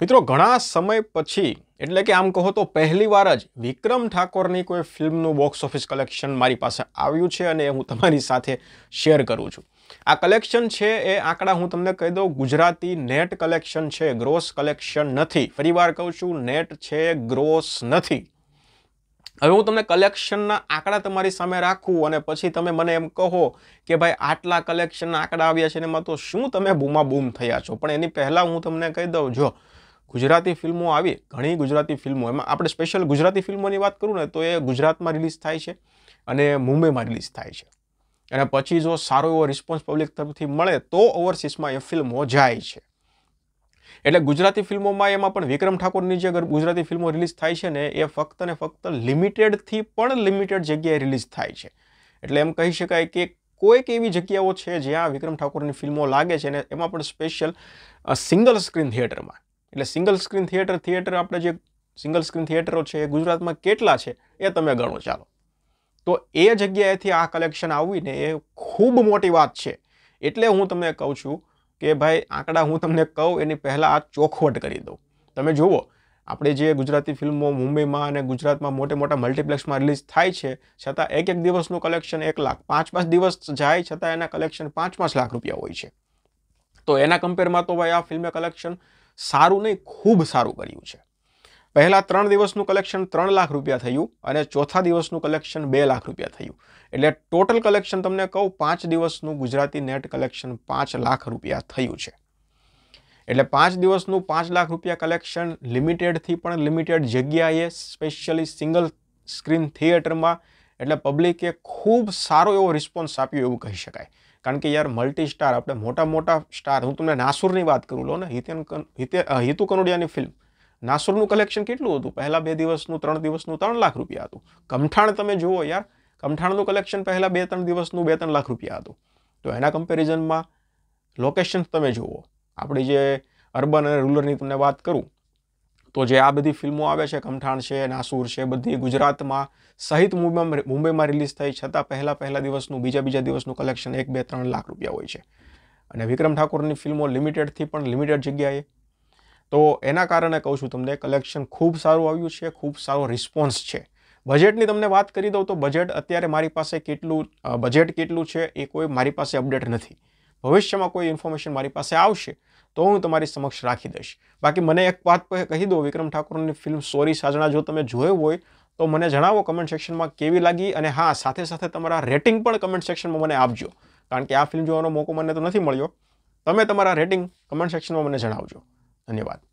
મિત્રો ઘણા સમય પછી એટલે કે આમ કહો તો પહેલીવાર જ વિક્રમ ઠાકોરની કોઈ ફિલ્મનું બોક્સ ઓફિસ કલેક્શન મારી પાસે આવ્યું છે અને હું તમારી સાથે શેર કરું છું આ કલેક્શન છે એ આંકડા હું તમને કહી દઉં ગુજરાતી નેટ કલેક્શન છે ગ્રોસ કલેક્શન નથી ફરીવાર કહું છું નેટ છે ગ્રોસ નથી હવે હું તમને કલેક્શનના આંકડા તમારી સામે રાખું અને પછી તમે મને એમ કહો કે ભાઈ આટલા કલેક્શનના આંકડા આવ્યા છે એમાં તો શું તમે બૂમાબૂમ થયા છો પણ એની પહેલાં હું તમને કહી દઉં જો ગુજરાતી ફિલ્મો આવી ઘણી ગુજરાતી ફિલ્મો એમાં આપણે સ્પેશિયલ ગુજરાતી ફિલ્મોની વાત કરું ને તો એ ગુજરાતમાં રિલીઝ થાય છે અને મુંબઈમાં રિલીઝ થાય છે અને પછી જો સારો એવો રિસ્પોન્સ પબ્લિક તરફથી મળે તો ઓવરસીસમાં એ ફિલ્મો જાય છે એટલે ગુજરાતી ફિલ્મોમાં એમાં પણ વિક્રમ ઠાકોરની જે ગુજરાતી ફિલ્મો રિલીઝ થાય છે ને એ ફક્ત ને ફક્ત લિમિટેડથી પણ લિમિટેડ જગ્યાએ રિલીઝ થાય છે એટલે એમ કહી શકાય કે કોઈક એવી જગ્યાઓ છે જ્યાં વિક્રમ ઠાકોરની ફિલ્મો લાગે છે ને એમાં પણ સ્પેશિયલ સિંગલ સ્ક્રીન થિયેટરમાં એટલે સિંગલ સ્ક્રીન થિયેટર થિયેટર આપણે જે સિંગલ સ્ક્રીન થિયેટરો છે એ ગુજરાતમાં કેટલા છે એ તમે ગણો ચાલો તો એ જગ્યાએથી આ કલેક્શન આવવીને એ ખૂબ મોટી વાત છે એટલે હું તમને કહું છું કે ભાઈ આંકડા હું તમને કહું એની પહેલાં આ ચોખવટ કરી દઉં તમે જુઓ આપણે જે ગુજરાતી ફિલ્મો મુંબઈમાં અને ગુજરાતમાં મોટે મોટા મલ્ટીપ્લેક્સમાં રિલીઝ થાય છે છતાં એક એક દિવસનું કલેક્શન એક લાખ પાંચ પાંચ દિવસ જાય છતાં એના કલેક્શન પાંચ પાંચ લાખ રૂપિયા હોય છે તો એના કમ્પેરમાં તો ભાઈ આ ફિલ્મે કલેક્શન સારું નહીં ખૂબ સારું કર્યું છે પહેલાં ત્રણ દિવસનું કલેક્શન ત્રણ લાખ રૂપિયા થયું અને ચોથા દિવસનું કલેક્શન બે લાખ રૂપિયા થયું એટલે ટોટલ કલેક્શન તમને કહું પાંચ દિવસનું ગુજરાતી નેટ કલેક્શન પાંચ લાખ રૂપિયા થયું છે એટલે પાંચ દિવસનું પાંચ લાખ રૂપિયા કલેક્શન લિમિટેડથી પણ લિમિટેડ જગ્યાએ સ્પેશિયલી સિંગલ સ્ક્રીન થિયેટરમાં એટલે પબ્લિકે ખૂબ સારો એવો રિસ્પોન્સ આપ્યો એવું કહી શકાય કારણ કે યાર મલ્ટી સ્ટાર આપણે મોટા મોટા સ્ટાર હું તમને નાસુરની વાત કરું લો ને હિતેન હિતે હિતુ કનોડિયાની ફિલ્મ નાસુરનું કલેક્શન કેટલું હતું પહેલાં બે દિવસનું ત્રણ દિવસનું ત્રણ લાખ રૂપિયા હતું કમઠાણ તમે જુઓ યાર કમઠાણનું કલેક્શન પહેલાં બે ત્રણ દિવસનું બે ત્રણ લાખ રૂપિયા હતું તો એના કમ્પેરિઝનમાં લોકેશન્સ તમે જુઓ આપણી જે અર્બન અને રૂરલની તમને વાત કરું તો જે આ બધી ફિલ્મો આવે છે કમઠાણ છે નાસુર છે બધી ગુજરાતમાં સહિત મુંબઈમાં મુંબઈમાં રિલીઝ થઈ છતાં પહેલાં પહેલા દિવસનું બીજા બીજા દિવસનું કલેક્શન એક બે ત્રણ લાખ રૂપિયા હોય છે અને વિક્રમ ઠાકુરની ફિલ્મો લિમિટેડથી પણ લિમિટેડ જગ્યાએ તો એના કારણે કહું છું તમને કલેક્શન ખૂબ સારું આવ્યું છે ખૂબ સારો રિસ્પોન્સ છે બજેટની તમને વાત કરી દઉં તો બજેટ અત્યારે મારી પાસે કેટલું બજેટ કેટલું છે એ કોઈ મારી પાસે અપડેટ નથી ભવિષ્યમાં કોઈ ઇન્ફોર્મેશન મારી પાસે આવશે તો હું તમારી સમક્ષ રાખી દઈશ બાકી મને એક વાત કહી દો વિક્રમ ઠાકોરની ફિલ્મ સોરી સાજણા જો તમે જોયું હોય તો મને જણાવો કમેન્ટ સેક્શનમાં કેવી લાગી અને હા સાથે સાથે તમારા રેટિંગ પણ કમેન્ટ સેક્શનમાં મને આપજો કારણ કે આ ફિલ્મ જોવાનો મોકો મને તો નથી મળ્યો તમે તમારા રેટિંગ કમેન્ટ સેક્શનમાં મને જણાવજો ધન્યવાદ